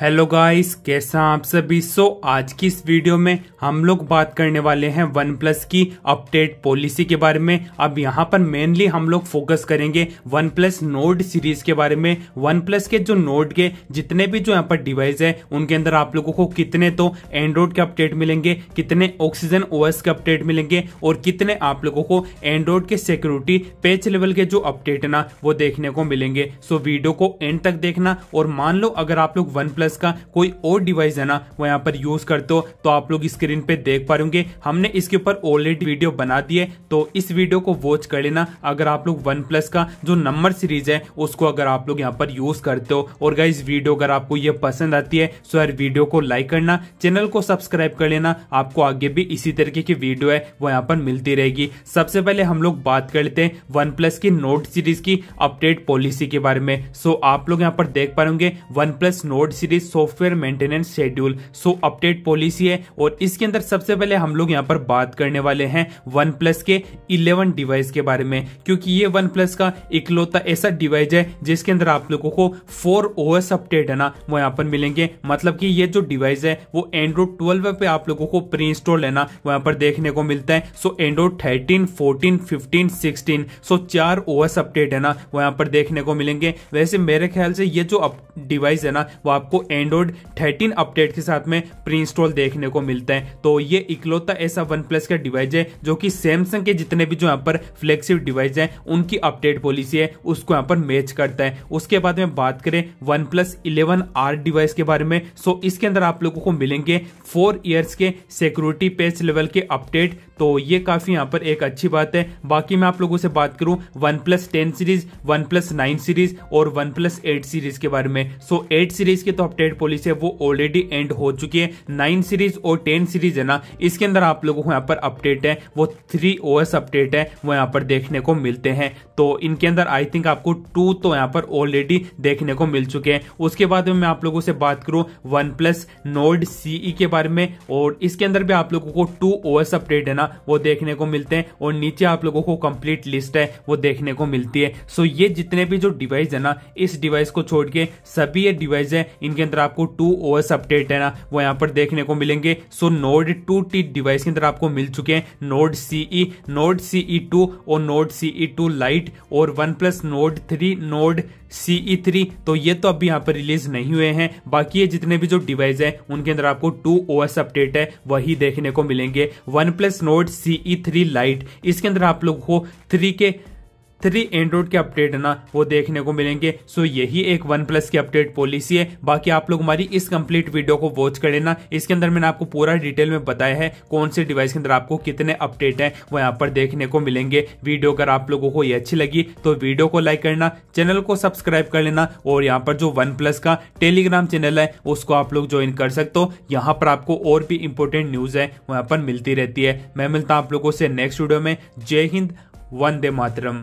hello guys कैसा आप सभी सो so, आज की इस वीडियो में हम लोग बात करने वाले हैं वन प्लस की अपडेट पॉलिसी के बारे में अब यहां पर मेनली हम लोग फोकस करेंगे वन प्लस नोट सीरीज के बारे में वन प्लस के जो नोट के जितने भी जो यहाँ पर डिवाइस है उनके अंदर आप लोगों को कितने तो एंड्रॉइड के अपडेट मिलेंगे कितने ऑक्सीजन ओ के अपडेट मिलेंगे और कितने आप लोगों को एंड्रॉयड के सिक्योरिटी पेच लेवल के जो अपडेट ना वो देखने को मिलेंगे सो so, वीडियो को एंड तक देखना और मान लो अगर आप लोग वन प्लस प्लस का कोई और डिवाइस है ना वो यहाँ पर यूज करते हो तो आप लोग स्क्रीन पे देख पाएंगे हमने इसके ऊपर ऑलरेडी वीडियो बना दी है तो इस वीडियो को वॉच कर लेना अगर आप लोग वन प्लस का जो नंबर सीरीज है उसको अगर आप लोग यहाँ पर यूज करते हो और गाइज वीडियो अगर आपको ये पसंद आती है तो यार वीडियो को लाइक करना चैनल को सब्सक्राइब कर लेना आपको आगे भी इसी तरीके की वीडियो है वो यहाँ पर मिलती रहेगी सबसे पहले हम लोग बात कर लेते हैं वन प्लस की नोट सीरीज की अपडेट पॉलिसी के बारे में सो आप लोग यहाँ पर देख पाएंगे OnePlus Nord series service software maintenance schedule so update policy है और इसके अंदर सबसे पहले हम लोग यहाँ पर बात करने वाले हैं वन प्लस के इलेवन डिवाइस के बारे में क्योंकि ये वन प्लस का इकलौता ऐसा डिवाइस है जिसके अंदर आप लोगों को फोर ओ एस अपडेट है ना वो यहाँ पर मिलेंगे मतलब की ये जो डिवाइस है वो एंड्रॉइड ट्वेल्व पे आप लोगों को प्री इंस्टॉल है ना वहाँ पर देखने को मिलता है so Android thirteen fourteen fifteen sixteen so चार ओ एस अपडेट है ना वो यहाँ पर देखने को मिलेंगे वैसे मेरे ख्याल से ये जो डिवाइस है ना वो आपको एंड्रॉइड थर्टीन अपडेट के साथ में प्री इंस्टॉल देखने को मिलता है तो ये इकलौता ऐसा वन प्लस का डिवाइस है जो कि सैमसंग के जितने भी जो यहाँ पर फ्लेक्सिव डिवाइस है उनकी अपडेट पॉलिसी है उसको यहाँ पर मैच करता है उसके बाद में बात करें OnePlus eleven R device के बारे में सो इसके अंदर आप लोगों को मिलेंगे फोर ईयर्स के सिक्योरिटी पेज लेवल के अपडेट तो ये काफी यहाँ पर एक अच्छी बात है बाकी मैं आप लोगों से बात करूँ OnePlus ten series OnePlus nine series और वन प्लस एट सीरीज के बारे में सो एट सीरीज के तो ट्रेड पॉलिसी है वो ऑलरेडी एंड हो चुकी है नाइन सीरीज और टेन सीरीज है ना इसके अंदर आप लोगों को यहाँ पर अपडेट है वो थ्री ओ अपडेट है वो यहाँ पर देखने को मिलते हैं तो इनके अंदर आई थिंक आपको टू तो यहाँ पर ऑलरेडी देखने को मिल चुके हैं उसके बाद में मैं आप लोगों से बात करूँ वन प्लस नोड सीई के बारे में और इसके अंदर भी आप लोगों को टू ओ अपडेट है ना वो देखने को मिलते हैं और नीचे आप लोगों को कंप्लीट लिस्ट है वो देखने को मिलती है सो ये जितने भी जो डिवाइस है ना इस डिवाइस को छोड़ के सभी ये डिवाइस है इनके के अंदर आपको टू ओ अपडेट है ना वो यहाँ पर देखने को मिलेंगे so Nord two T device के अंदर आपको मिल चुके हैं Nord CE Nord CE two और नोड सीई टू लाइट और OnePlus Nord three Nord CE three तो ये तो अभी यहाँ पर रिलीज नहीं हुए हैं बाकी ये जितने भी जो डिवाइस हैं उनके अंदर आपको टू ओ अपडेट है वही देखने को मिलेंगे OnePlus Nord CE three lite इसके अंदर आप लोग को थ्री के थ्री एंड्रॉइड के अपडेट है ना वो देखने को मिलेंगे सो यही एक वन प्लस की अपडेट पॉलिसी है बाकी आप लोग हमारी इस कंप्लीट वीडियो को वॉच कर लेना इसके अंदर मैंने आपको पूरा डिटेल में बताया है कौन से डिवाइस के अंदर आपको कितने अपडेट है वो यहाँ पर देखने को मिलेंगे वीडियो अगर आप लोगों को ये अच्छी लगी तो वीडियो को लाइक करना चैनल को सब्सक्राइब कर लेना और यहाँ पर जो वन प्लस का टेलीग्राम चैनल है उसको आप लोग ज्वाइन कर सकते हो यहाँ पर आपको और भी इंपॉर्टेंट न्यूज है वहाँ पर मिलती रहती है मैं मिलता हूँ आप लोगों से नेक्स्ट वीडियो में जय हिंद वंदे मातरम